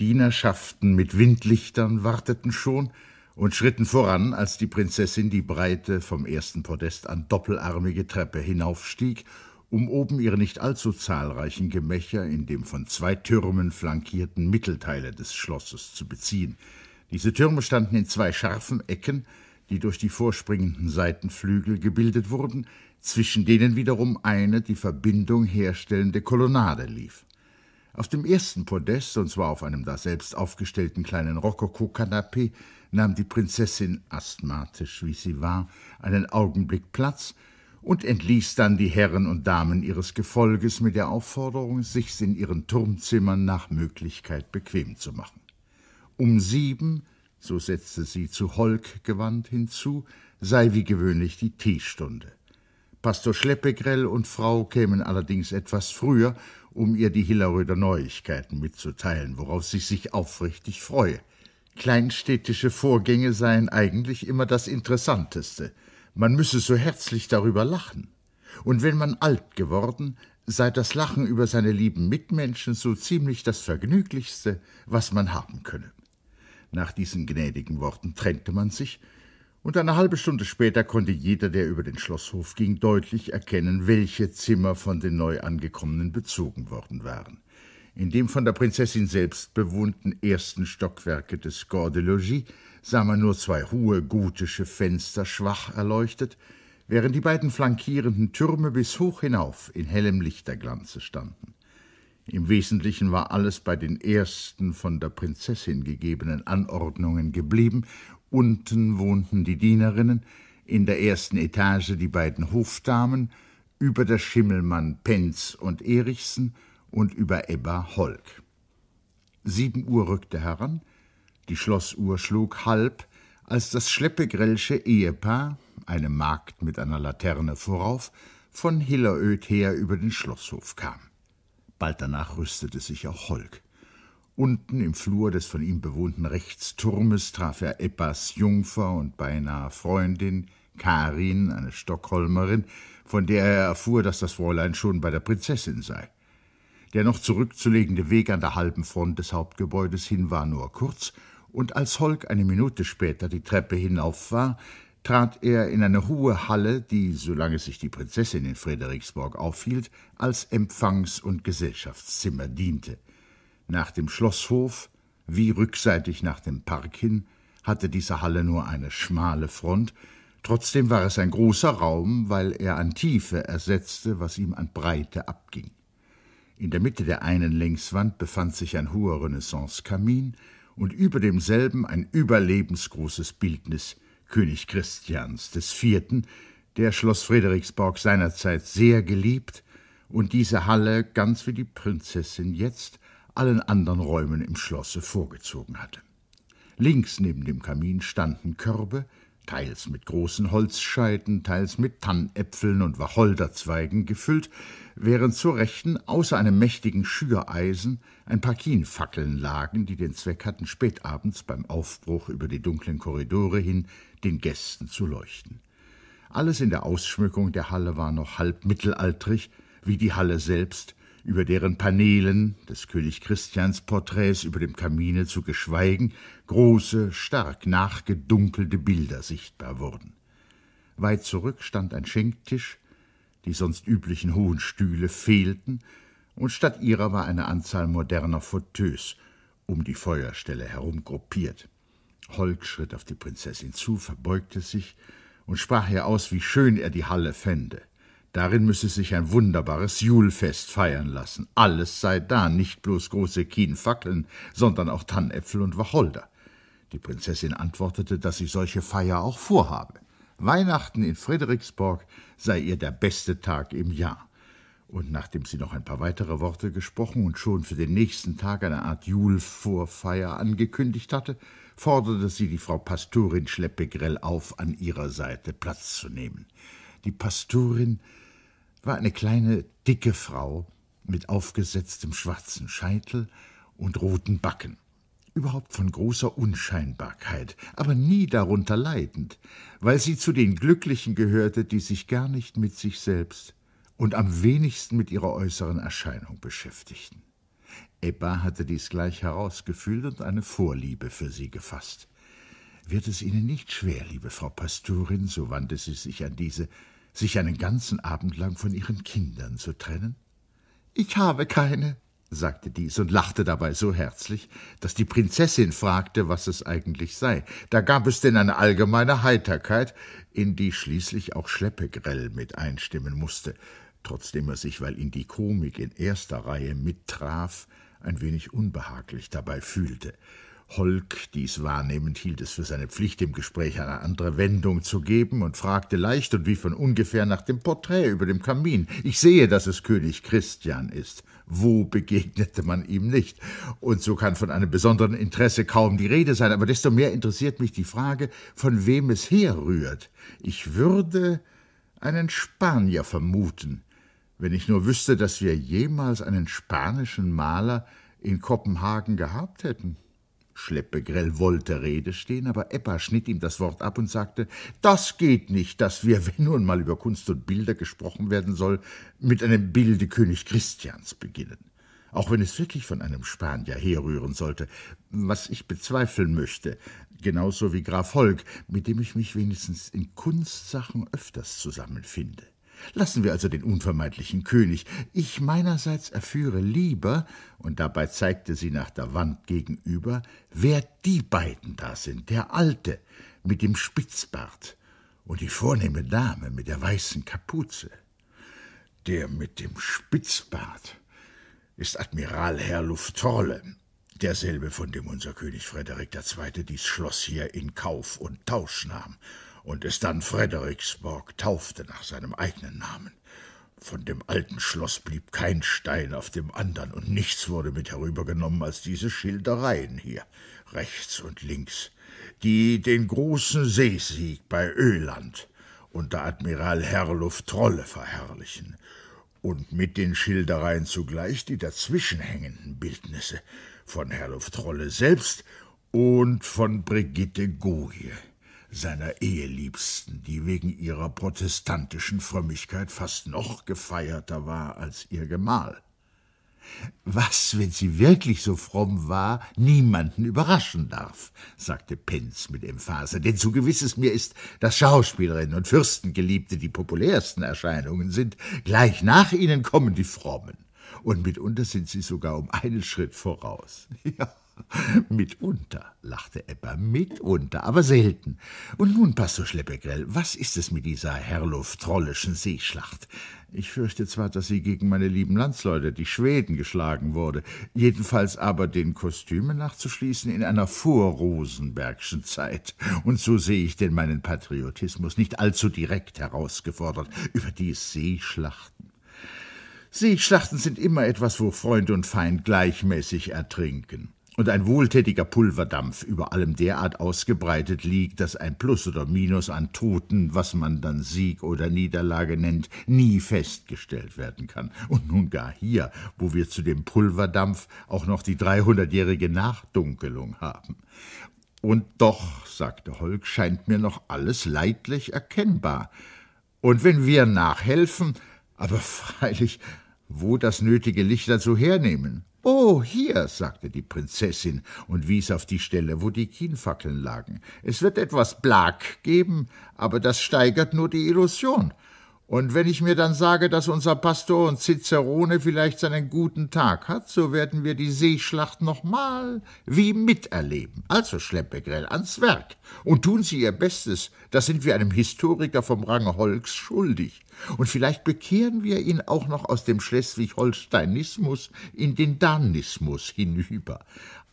Dienerschaften mit Windlichtern warteten schon und schritten voran, als die Prinzessin die breite, vom ersten Podest an doppelarmige Treppe hinaufstieg, um oben ihre nicht allzu zahlreichen Gemächer in dem von zwei Türmen flankierten Mittelteile des Schlosses zu beziehen. Diese Türme standen in zwei scharfen Ecken, die durch die vorspringenden Seitenflügel gebildet wurden, zwischen denen wiederum eine die Verbindung herstellende Kolonnade lief. Auf dem ersten Podest, und zwar auf einem daselbst aufgestellten kleinen Rokoko-Kanapee, nahm die Prinzessin, asthmatisch wie sie war, einen Augenblick Platz und entließ dann die Herren und Damen ihres Gefolges mit der Aufforderung, sich's in ihren Turmzimmern nach Möglichkeit bequem zu machen. Um sieben, so setzte sie zu Holk gewandt hinzu, sei wie gewöhnlich die Teestunde. Pastor Schleppegrell und Frau kämen allerdings etwas früher um ihr die Hilleröder Neuigkeiten mitzuteilen, worauf sie sich aufrichtig freue. Kleinstädtische Vorgänge seien eigentlich immer das Interessanteste. Man müsse so herzlich darüber lachen. Und wenn man alt geworden, sei das Lachen über seine lieben Mitmenschen so ziemlich das Vergnüglichste, was man haben könne. Nach diesen gnädigen Worten trennte man sich, und eine halbe Stunde später konnte jeder, der über den Schlosshof ging, deutlich erkennen, welche Zimmer von den Neuangekommenen bezogen worden waren. In dem von der Prinzessin selbst bewohnten ersten Stockwerke des Corps de Logis sah man nur zwei hohe gotische Fenster schwach erleuchtet, während die beiden flankierenden Türme bis hoch hinauf in hellem Lichterglanze standen. Im Wesentlichen war alles bei den ersten von der Prinzessin gegebenen Anordnungen geblieben Unten wohnten die Dienerinnen, in der ersten Etage die beiden Hofdamen, über der Schimmelmann Penz und Erichsen und über Ebba Holk. Sieben Uhr rückte heran, die Schlossuhr schlug halb, als das schleppegrellsche Ehepaar, eine Magd mit einer Laterne vorauf, von Hilleröd her über den Schlosshof kam. Bald danach rüstete sich auch Holk. Unten im Flur des von ihm bewohnten Rechtsturmes traf er Eppas Jungfer und beinahe Freundin, Karin, eine Stockholmerin, von der er erfuhr, dass das Fräulein schon bei der Prinzessin sei. Der noch zurückzulegende Weg an der halben Front des Hauptgebäudes hin war nur kurz, und als Holk eine Minute später die Treppe hinauf war, trat er in eine hohe Halle, die, solange sich die Prinzessin in Frederiksborg aufhielt, als Empfangs- und Gesellschaftszimmer diente nach dem Schlosshof wie rückseitig nach dem Park hin hatte diese Halle nur eine schmale Front, trotzdem war es ein großer Raum, weil er an Tiefe ersetzte, was ihm an Breite abging. In der Mitte der einen Längswand befand sich ein hoher Renaissance-Kamin und über demselben ein überlebensgroßes Bildnis König Christians des Vierten, der Schloss Frederiksborg seinerzeit sehr geliebt und diese Halle, ganz wie die Prinzessin jetzt, allen anderen Räumen im Schlosse vorgezogen hatte. Links neben dem Kamin standen Körbe, teils mit großen Holzscheiten, teils mit Tannäpfeln und Wacholderzweigen gefüllt, während zur Rechten außer einem mächtigen Schüreisen ein paar Kienfackeln lagen, die den Zweck hatten, spätabends beim Aufbruch über die dunklen Korridore hin den Gästen zu leuchten. Alles in der Ausschmückung der Halle war noch halb mittelalterlich, wie die Halle selbst, über deren Paneelen, des König Christians Porträts über dem Kamine zu geschweigen, große, stark nachgedunkelte Bilder sichtbar wurden. Weit zurück stand ein Schenktisch, die sonst üblichen hohen Stühle fehlten, und statt ihrer war eine Anzahl moderner Fauteuils um die Feuerstelle herum gruppiert. Holk schritt auf die Prinzessin zu, verbeugte sich und sprach ihr aus, wie schön er die Halle fände. Darin müsse sich ein wunderbares Julfest feiern lassen. Alles sei da, nicht bloß große Kienfackeln, sondern auch Tannäpfel und Wacholder. Die Prinzessin antwortete, dass sie solche Feier auch vorhabe. Weihnachten in Frederiksborg sei ihr der beste Tag im Jahr. Und nachdem sie noch ein paar weitere Worte gesprochen und schon für den nächsten Tag eine Art Julvorfeier angekündigt hatte, forderte sie die Frau Pastorin Schleppegrell auf, an ihrer Seite Platz zu nehmen. Die Pastorin war eine kleine, dicke Frau mit aufgesetztem schwarzen Scheitel und roten Backen überhaupt von großer Unscheinbarkeit, aber nie darunter leidend, weil sie zu den Glücklichen gehörte, die sich gar nicht mit sich selbst und am wenigsten mit ihrer äußeren Erscheinung beschäftigten. Ebba hatte dies gleich herausgefühlt und eine Vorliebe für sie gefasst wird es Ihnen nicht schwer, liebe Frau Pastorin, so wandte sie sich an diese, sich einen ganzen Abend lang von ihren Kindern zu trennen? Ich habe keine, sagte dies und lachte dabei so herzlich, dass die Prinzessin fragte, was es eigentlich sei. Da gab es denn eine allgemeine Heiterkeit, in die schließlich auch Schleppegrell mit einstimmen musste, trotzdem er sich, weil ihn die Komik in erster Reihe mittraf, ein wenig unbehaglich dabei fühlte. Holk dies wahrnehmend hielt es für seine Pflicht, dem Gespräch eine andere Wendung zu geben und fragte leicht und wie von ungefähr nach dem Porträt über dem Kamin. Ich sehe, dass es König Christian ist. Wo begegnete man ihm nicht? Und so kann von einem besonderen Interesse kaum die Rede sein, aber desto mehr interessiert mich die Frage, von wem es herrührt. Ich würde einen Spanier vermuten, wenn ich nur wüsste, dass wir jemals einen spanischen Maler in Kopenhagen gehabt hätten. Schleppegrell wollte Rede stehen, aber Eppa schnitt ihm das Wort ab und sagte, das geht nicht, dass wir, wenn nun mal über Kunst und Bilder gesprochen werden soll, mit einem Bilde König Christians beginnen. Auch wenn es wirklich von einem Spanier herrühren sollte, was ich bezweifeln möchte, genauso wie Graf Holk, mit dem ich mich wenigstens in Kunstsachen öfters zusammenfinde. Lassen wir also den unvermeidlichen König. Ich meinerseits erführe lieber, und dabei zeigte sie nach der Wand gegenüber, wer die beiden da sind, der Alte mit dem Spitzbart und die vornehme Dame mit der weißen Kapuze. Der mit dem Spitzbart ist Admiral Herr Luftorle, derselbe, von dem unser König Frederik II. dies Schloss hier in Kauf und Tausch nahm und es dann Frederiksborg taufte nach seinem eigenen Namen. Von dem alten Schloss blieb kein Stein auf dem andern, und nichts wurde mit herübergenommen als diese Schildereien hier, rechts und links, die den großen Seesieg bei Öland unter Admiral Herluf Trolle verherrlichen, und mit den Schildereien zugleich die dazwischenhängenden Bildnisse von Herluf Trolle selbst und von Brigitte Goje seiner Eheliebsten, die wegen ihrer protestantischen Frömmigkeit fast noch gefeierter war als ihr Gemahl. Was, wenn sie wirklich so fromm war, niemanden überraschen darf, sagte Penz mit Emphase, denn so gewiss es mir ist, dass Schauspielerinnen und Fürstengeliebte die populärsten Erscheinungen sind, gleich nach ihnen kommen die Frommen, und mitunter sind sie sogar um einen Schritt voraus. Ja. mitunter, lachte Ebba, mitunter, aber selten. Und nun, Pastor Schleppegrell, was ist es mit dieser herluft Seeschlacht? Ich fürchte zwar, dass sie gegen meine lieben Landsleute, die Schweden, geschlagen wurde, jedenfalls aber den Kostümen nachzuschließen in einer vorrosenbergschen Zeit. Und so sehe ich denn meinen Patriotismus nicht allzu direkt herausgefordert über die Seeschlachten. Seeschlachten sind immer etwas, wo Freund und Feind gleichmäßig ertrinken und ein wohltätiger Pulverdampf über allem derart ausgebreitet liegt, dass ein Plus oder Minus an Toten, was man dann Sieg oder Niederlage nennt, nie festgestellt werden kann. Und nun gar hier, wo wir zu dem Pulverdampf auch noch die 300-jährige Nachdunkelung haben. Und doch, sagte Holk, scheint mir noch alles leidlich erkennbar. Und wenn wir nachhelfen, aber freilich, wo das nötige Licht dazu hernehmen? Oh, hier, sagte die Prinzessin und wies auf die Stelle, wo die Kienfackeln lagen. Es wird etwas Blag geben, aber das steigert nur die Illusion. Und wenn ich mir dann sage, dass unser Pastor und Cicerone vielleicht seinen guten Tag hat, so werden wir die Seeschlacht nochmal wie miterleben. Also Schleppegrell ans Werk und tun Sie Ihr Bestes. Das sind wir einem Historiker vom Rang Holks schuldig. Und vielleicht bekehren wir ihn auch noch aus dem Schleswig-Holsteinismus in den Danismus hinüber.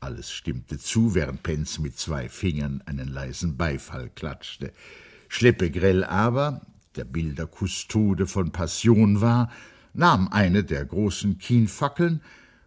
Alles stimmte zu, während Penz mit zwei Fingern einen leisen Beifall klatschte. Schleppegrell aber, der Bilder Kustode von Passion war, nahm eine der großen Kienfackeln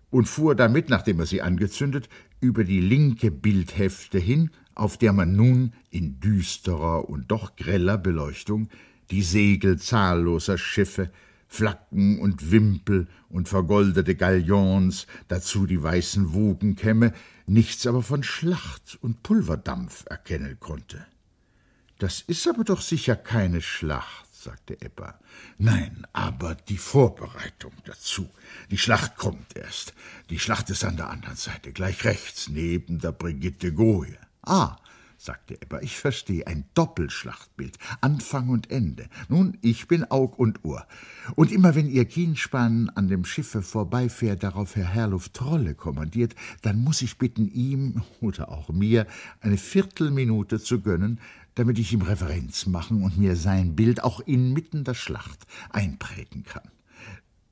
und fuhr damit, nachdem er sie angezündet, über die linke Bildhefte hin, auf der man nun in düsterer und doch greller Beleuchtung die Segel zahlloser Schiffe, Flaggen und Wimpel und vergoldete Galions, dazu die weißen Wogenkämme, nichts aber von Schlacht und Pulverdampf erkennen konnte. Das ist aber doch sicher keine Schlacht, sagte Ebba. Nein, aber die Vorbereitung dazu. Die Schlacht kommt erst. Die Schlacht ist an der anderen Seite, gleich rechts, neben der Brigitte Goje. Ah, sagte Ebba, ich verstehe, ein Doppelschlachtbild, Anfang und Ende. Nun, ich bin Aug und Ohr. Und immer wenn ihr Kienspan an dem Schiffe vorbeifährt, darauf Herr Herluft Trolle kommandiert, dann muss ich bitten, ihm oder auch mir eine Viertelminute zu gönnen, damit ich ihm Referenz machen und mir sein Bild auch inmitten der Schlacht einprägen kann.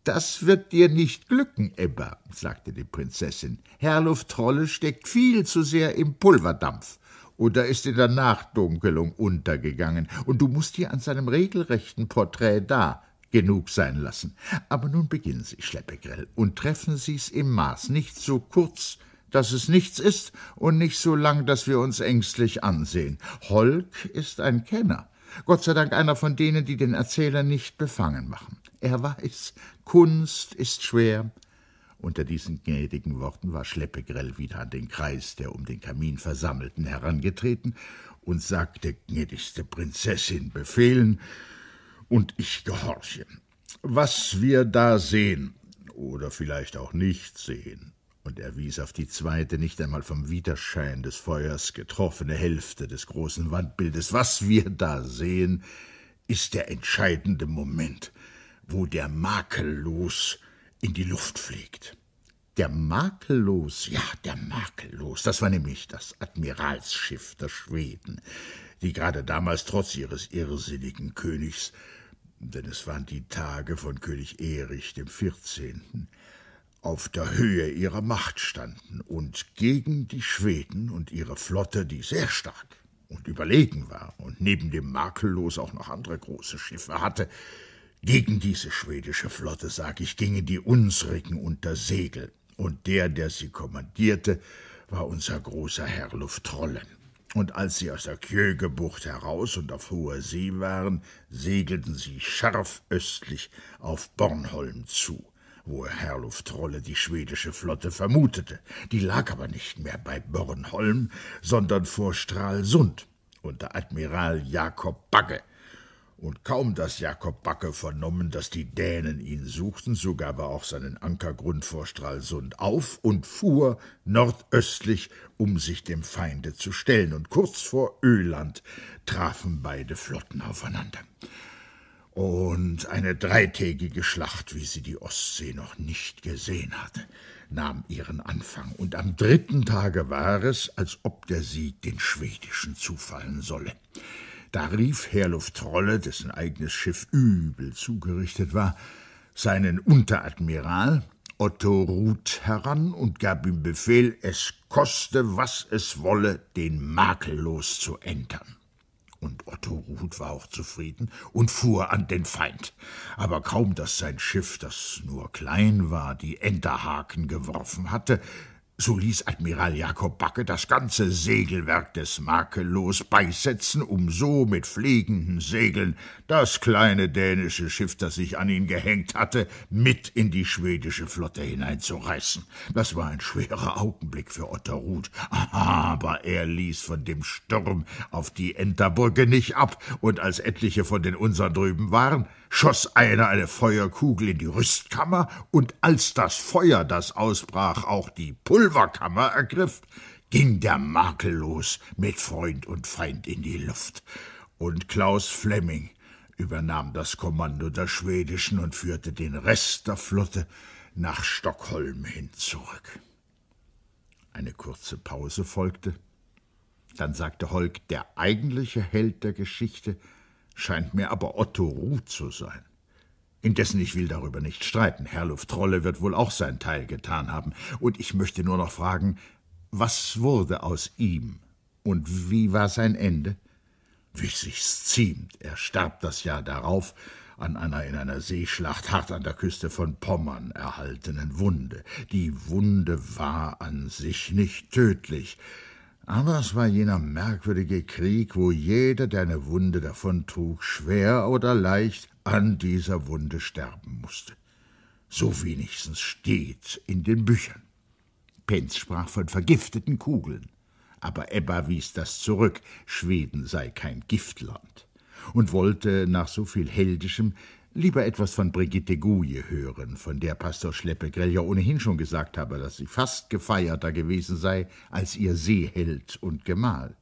Das wird dir nicht glücken, Ebba, sagte die Prinzessin. Herr trolle steckt viel zu sehr im Pulverdampf oder ist in der Nachdunkelung untergegangen, und du musst dir an seinem regelrechten Porträt da genug sein lassen. Aber nun beginnen Sie, Schleppegrell, und treffen Sie's im Maß, nicht so kurz, dass es nichts ist und nicht so lang, dass wir uns ängstlich ansehen. Holk ist ein Kenner. Gott sei Dank einer von denen, die den Erzähler nicht befangen machen. Er weiß, Kunst ist schwer. Unter diesen gnädigen Worten war Schleppegrell wieder an den Kreis der um den Kamin Versammelten herangetreten und sagte, gnädigste Prinzessin, befehlen, und ich gehorche. Was wir da sehen, oder vielleicht auch nicht sehen, und er wies auf die zweite, nicht einmal vom Widerschein des Feuers getroffene Hälfte des großen Wandbildes. Was wir da sehen, ist der entscheidende Moment, wo der makellos in die Luft fliegt. Der makellos, ja, der makellos, das war nämlich das Admiralsschiff der Schweden, die gerade damals trotz ihres irrsinnigen Königs, denn es waren die Tage von König Erich dem Vierzehnten, auf der Höhe ihrer Macht standen und gegen die Schweden und ihre Flotte, die sehr stark und überlegen war und neben dem makellos auch noch andere große Schiffe hatte, gegen diese schwedische Flotte, sag ich, gingen die unsrigen unter Segel, und der, der sie kommandierte, war unser großer Herr Luftrollen. Und als sie aus der Kjögebucht heraus und auf hoher See waren, segelten sie scharf östlich auf Bornholm zu wo Herr Trolle die schwedische Flotte vermutete. Die lag aber nicht mehr bei Bornholm, sondern vor Stralsund unter Admiral Jakob Bagge. Und kaum, dass Jakob Bagge vernommen, dass die Dänen ihn suchten, so gab er auch seinen Ankergrund vor Stralsund auf und fuhr nordöstlich, um sich dem Feinde zu stellen. Und kurz vor Öland trafen beide Flotten aufeinander und eine dreitägige Schlacht, wie sie die Ostsee noch nicht gesehen hatte, nahm ihren Anfang, und am dritten Tage war es, als ob der Sieg den Schwedischen zufallen solle. Da rief Herluft Trolle, dessen eigenes Schiff übel zugerichtet war, seinen Unteradmiral Otto Ruth heran und gab ihm Befehl, es koste, was es wolle, den makellos zu entern und Otto Ruth war auch zufrieden und fuhr an den Feind. Aber kaum, daß sein Schiff, das nur klein war, die Enterhaken geworfen hatte, so ließ Admiral Jakob Backe das ganze Segelwerk des makellos beisetzen, um so mit fliegenden Segeln das kleine dänische Schiff, das sich an ihn gehängt hatte, mit in die schwedische Flotte hineinzureißen. Das war ein schwerer Augenblick für Otter Ruth, aber er ließ von dem Sturm auf die Enterburge nicht ab, und als etliche von den Unsern drüben waren, schoss einer eine Feuerkugel in die Rüstkammer, und als das Feuer, das ausbrach, auch die Pulverkammer ergriff, ging der Makel los mit Freund und Feind in die Luft. Und Klaus Flemming übernahm das Kommando der Schwedischen und führte den Rest der Flotte nach Stockholm hin zurück. Eine kurze Pause folgte. Dann sagte Holk, der eigentliche Held der Geschichte scheint mir aber Otto Ruh zu sein. Indessen, ich will darüber nicht streiten. Herr Luftrolle wird wohl auch sein Teil getan haben. Und ich möchte nur noch fragen, was wurde aus ihm? Und wie war sein Ende? Wie sich's ziemt. Er starb das Jahr darauf an einer in einer Seeschlacht hart an der Küste von Pommern erhaltenen Wunde. Die Wunde war an sich nicht tödlich, aber es war jener merkwürdige Krieg, wo jeder, der eine Wunde davontrug, schwer oder leicht an dieser Wunde sterben musste. So wenigstens steht's in den Büchern. Penz sprach von vergifteten Kugeln. Aber Ebba wies das zurück, Schweden sei kein Giftland, und wollte nach so viel Heldischem lieber etwas von Brigitte Gouye hören, von der Pastor Schleppegrill ja ohnehin schon gesagt habe, dass sie fast gefeierter gewesen sei als ihr Seeheld und Gemahl.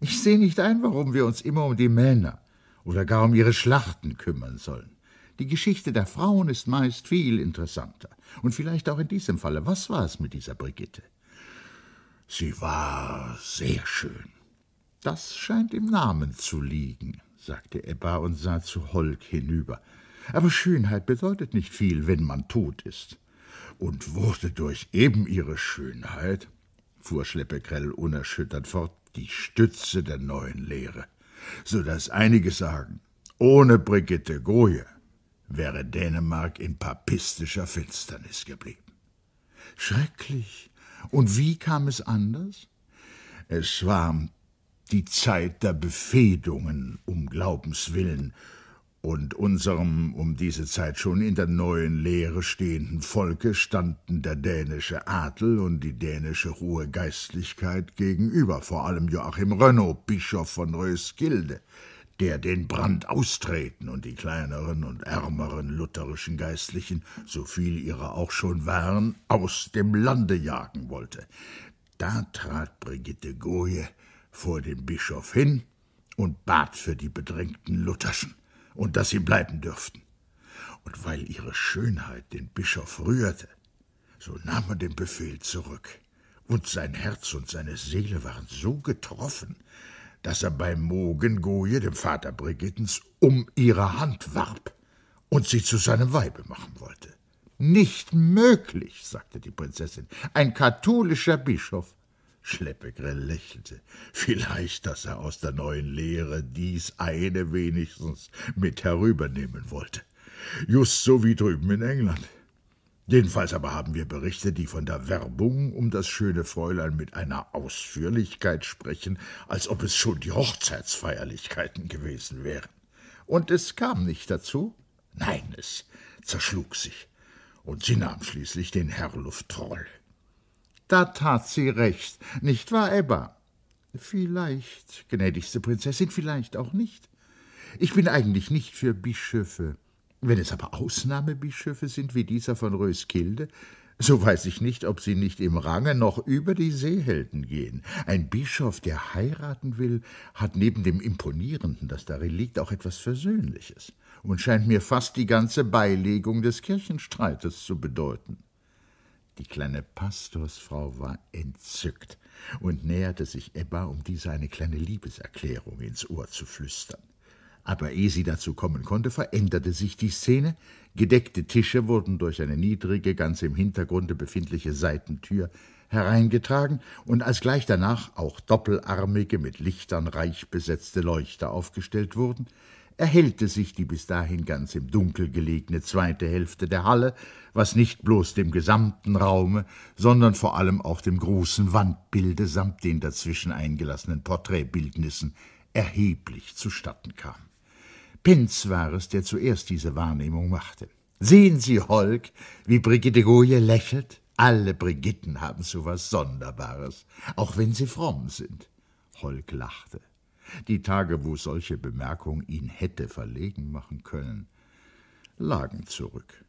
Ich sehe nicht ein, warum wir uns immer um die Männer oder gar um ihre Schlachten kümmern sollen. Die Geschichte der Frauen ist meist viel interessanter. Und vielleicht auch in diesem Falle. Was war es mit dieser Brigitte? Sie war sehr schön. Das scheint im Namen zu liegen, sagte Ebba und sah zu Holk hinüber. Aber Schönheit bedeutet nicht viel, wenn man tot ist. Und wurde durch eben ihre Schönheit, fuhr Schleppekrell unerschüttert fort, die Stütze der neuen Lehre, so dass einige sagen, ohne Brigitte Goje wäre Dänemark in papistischer Finsternis geblieben. Schrecklich. Und wie kam es anders? Es war die Zeit der Befehdungen um Glaubenswillen, und unserem um diese Zeit schon in der neuen Lehre stehenden Volke standen der dänische Adel und die dänische hohe Geistlichkeit gegenüber, vor allem Joachim Rönno, Bischof von Röskilde, der den Brand austreten und die kleineren und ärmeren lutherischen Geistlichen, so viel ihrer auch schon waren, aus dem Lande jagen wollte. Da trat Brigitte Goje vor dem Bischof hin und bat für die bedrängten Lutherschen und dass sie bleiben dürften. Und weil ihre Schönheit den Bischof rührte, so nahm er den Befehl zurück, und sein Herz und seine Seele waren so getroffen, dass er bei Mogengoje, dem Vater Brigittens, um ihre Hand warb und sie zu seinem Weibe machen wollte. Nicht möglich, sagte die Prinzessin. Ein katholischer Bischof Schleppegrill lächelte. Vielleicht, dass er aus der neuen Lehre dies eine wenigstens mit herübernehmen wollte. Just so wie drüben in England. Jedenfalls aber haben wir Berichte, die von der Werbung um das schöne Fräulein mit einer Ausführlichkeit sprechen, als ob es schon die Hochzeitsfeierlichkeiten gewesen wären. Und es kam nicht dazu? Nein, es zerschlug sich. Und sie nahm schließlich den Herrluft Troll. Da tat sie recht, nicht wahr, Ebba? Vielleicht, gnädigste Prinzessin, vielleicht auch nicht. Ich bin eigentlich nicht für Bischöfe. Wenn es aber Ausnahmebischöfe sind wie dieser von Röskilde, so weiß ich nicht, ob sie nicht im Range noch über die Seehelden gehen. Ein Bischof, der heiraten will, hat neben dem Imponierenden, das darin liegt, auch etwas Versöhnliches und scheint mir fast die ganze Beilegung des Kirchenstreites zu bedeuten. Die kleine Pastorsfrau war entzückt und näherte sich Ebba, um diese eine kleine Liebeserklärung ins Ohr zu flüstern. Aber ehe sie dazu kommen konnte, veränderte sich die Szene. Gedeckte Tische wurden durch eine niedrige, ganz im Hintergrunde befindliche Seitentür hereingetragen und als gleich danach auch doppelarmige, mit Lichtern reich besetzte Leuchter aufgestellt wurden, erhellte sich die bis dahin ganz im Dunkel gelegene zweite Hälfte der Halle, was nicht bloß dem gesamten Raume, sondern vor allem auch dem großen Wandbilde samt den dazwischen eingelassenen Porträtbildnissen erheblich zustatten kam. Pinz war es, der zuerst diese Wahrnehmung machte. Sehen Sie, Holk, wie Brigitte Goje lächelt? Alle Brigitten haben so was Sonderbares, auch wenn sie fromm sind. Holk lachte. Die Tage, wo solche Bemerkung ihn hätte verlegen machen können, lagen zurück.